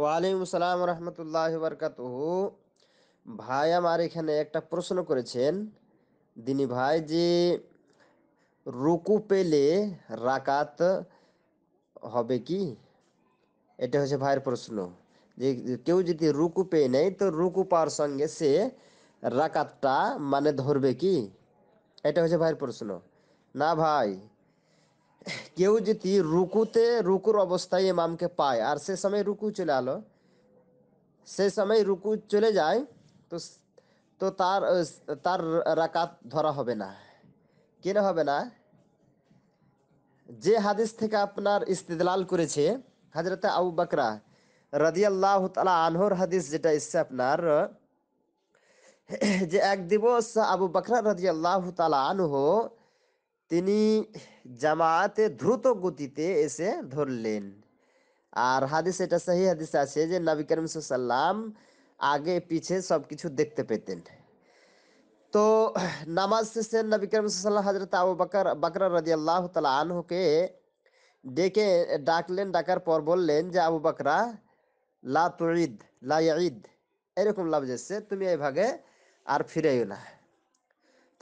ওয়ালাইকুম সালাম রহমতুল্লাহ বরকাত ভাই আমার এখানে একটা প্রশ্ন করেছেন দিনী ভাই যে রুকু পেলে রাকাত হবে কি এটা হচ্ছে ভাইয়ের প্রশ্ন যে কেউ যদি রুকু পেয়ে নেয় তো রুকু পাওয়ার সঙ্গে সে রাকাতটা মানে ধরবে কি এটা হচ্ছে ভাইয়ের প্রশ্ন না ভাই কেউ যদি রুকুতে রুকুর অবস্থায় ইমামকে পায় আর সে সময় রুকু চলে আলো সে সময় রুকু চলে যায় তো তো তার তার রাকাত ধরা হবে না কেন হবে না যে হাদিস থেকে আপনার ইস্তেদলাল করেছে হাজরত আবু বাকরা রাজি আল্লাহ তালা আনহর হাদিস যেটা এসছে আপনার যে এক দিবস আবু বাকরা রাজি আল্লাহ তালা আনহ তিনি জামাতে দ্রুত গতিতে এসে ধরলেন আর হাদিস এটা সাহি হাদিস আছে যে নবী করিম সাল্লাম আগে পিছে সব কিছু দেখতে পেতেন তো নামাজ শেষে নবী করিম সাল্লাম হাজরত আবু বাকর বাকরা রাজি আল্লাহ তালা আনহুকে ডেকে ডাকলেন ডাকার পর বললেন যে আবু বাকরা লা তুঈদ লা ঈদ এরকম লাভ যাচ্ছে তুমি এইভাবে আর ফিরেও না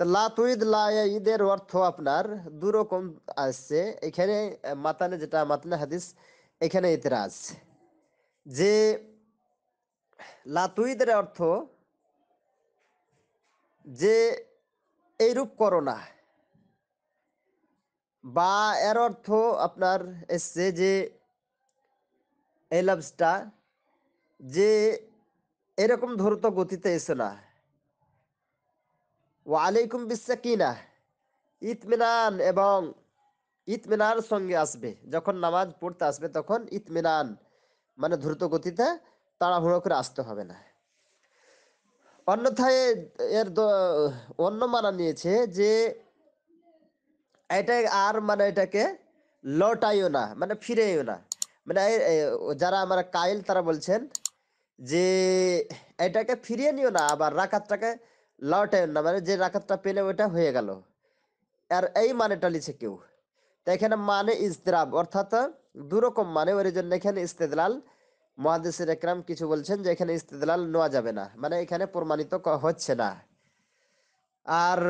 তো লাতুইদ লায়া ঈদের অর্থ আপনার দুরকম আসছে এখানে মাতানে যেটা মাতলে হাদিস এখানে ইতরাজ যে লাতুইদের অর্থ যে এইরূপ করো না বা এর অর্থ আপনার এসছে যে এই লাভসটা যে এরকম ধরত গতিতে এসো না ও আলাইকুম বিসাকিনা ইতমিনান এবং ইতমিনার সঙ্গে আসবে যখন নামাজ পড়তে আসবে তখন ইতমিনান মানে দ্রুত গতিতে তাড়াহুড়ো করে আসতে হবে না অন্যথায় এর অন্য মানা নিয়েছে যে এটা আর মানে এটাকে লটাইও না মানে ফিরেও না মানে যারা আমার কাইল তারা বলছেন যে এটাকে ফিরিয়ে নিও না আবার রাখাতটাকে লাউটায়ন না মানে যে রাখাতটা পেলে ওটা হয়ে গেল আর এই মানেটা লিখে কেউ তাই এখানে মানে ইস্তরাব অর্থাৎ দুরকম মানে ওর জন্য এখানে ইস্তেদলাল মহাদেশের একরাম কিছু বলছেন যে এখানে ইস্তেদলাল নেওয়া যাবে না মানে এখানে প্রমাণিত হচ্ছে না আর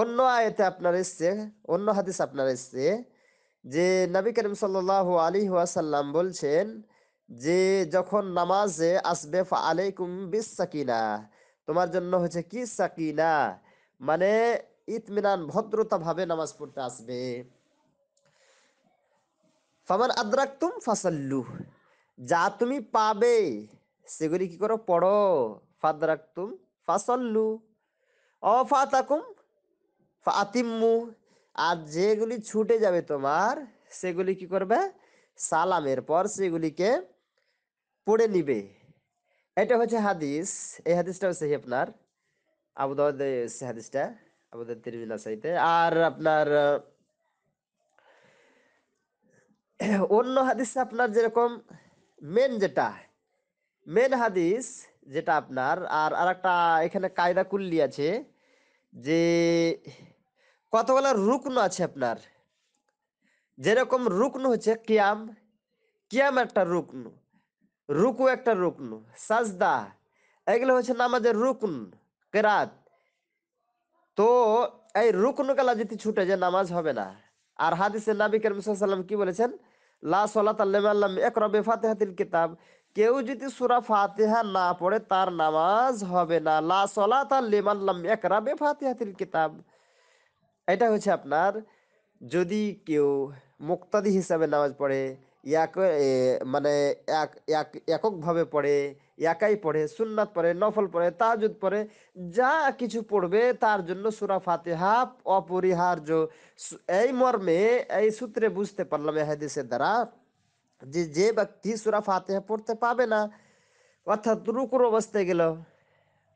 অন্য আয়তে আপনার এসছে অন্য হাদিস আপনার এসছে যে নবী করিম সাল আলী ওয়াসাল্লাম বলছেন যে যখন নামাজে আসবে আলাইকুম বিশ্বাকিনা তোমার জন্য হচ্ছে কি সাকিনা মানে ইতমিনান ভদ্রতা ভাবে নামাজ পড়তে আসবে ফামান আদ্রাকতুম ফাসাল্লু যা তুমি পাবে সেগুলি কি করো পড়ো ফাদ্রাকতুম ফাসাল্লু অফাতাকুম ফাতিম্মু আর যেগুলি ছুটে যাবে তোমার সেগুলি কি করবে সালামের পর সেগুলিকে পড়ে নিবে এটা হচ্ছে হাদিস এই হাদিসটা হচ্ছে আপনার আবুদাওয়াদ হাদিসটা আমাদের তিরমিনা সাইতে আর আপনার অন্য হাদিস আপনার যেরকম মেন যেটা মেন হাদিস যেটা আপনার আর আর একটা এখানে কায়দা কুল্লি আছে যে কতগুলো রুকন আছে আপনার যেরকম রুকন হচ্ছে কিয়াম কিয়াম একটা রুকন রুকু একটা রুকন সাজদা এগুলো হচ্ছে নামাজের রুকন কেরাত তো এই রুকন কালা যদি ছুটে যে নামাজ হবে না আর হাদিসে নাবি করিম সাল্লাম কি বলেছেন লা সলাত আল্লাম একরবে ফাতেহাতিল কিতাব কেউ যদি সুরা ফাতেহা না পড়ে তার নামাজ হবে না লা সলাত আল্লাম একরাবে ফাতেহাতিল কিতাব এটা হচ্ছে আপনার যদি কেউ মুক্তাদি হিসাবে নামাজ পড়ে এক মানে এক এক এককভাবে পড়ে একাই পড়ে সুন্নাত পড়ে নফল পড়ে তাজুদ পড়ে যা কিছু পড়বে তার জন্য সুরা ফাতেহা অপরিহার্য এই মর্মে এই সূত্রে বুঝতে পারলাম হাদিসের দ্বারা যে যে ব্যক্তি সুরা ফাতেহা পড়তে পাবে না অর্থাৎ রুকুর অবস্থায় গেল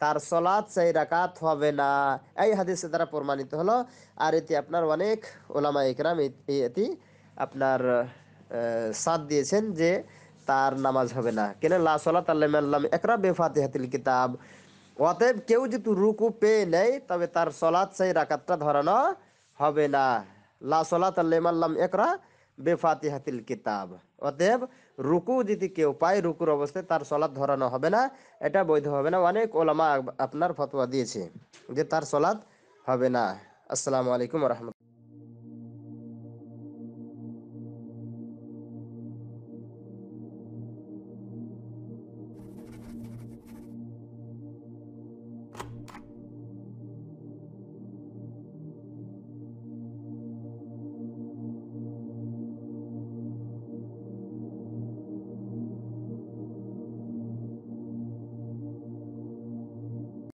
তার সলাদ সেই রাকাত হবে না এই হাদিসের দ্বারা প্রমাণিত হলো আর এটি আপনার অনেক ওলামা ইকরাম এটি আপনার সাদ দিয়েছেন যে তার নামাজ হবে না কেন লা সালাত আল্লাহ একরা হাতিল কিতাব অতএব কেউ যদি রুকু পেয়ে নেয় তবে তার সলাৎ সেই রাকাতটা ধরানো হবে না লা সলাত আল্লাহ একরা হাতিল কিতাব অতএব রুকু যদি কেউ পায় রুকুর অবস্থায় তার সলাদ ধরানো হবে না এটা বৈধ হবে না অনেক ওলামা আপনার ফতোয়া দিয়েছে যে তার সলাদ হবে না আসসালামু আলাইকুম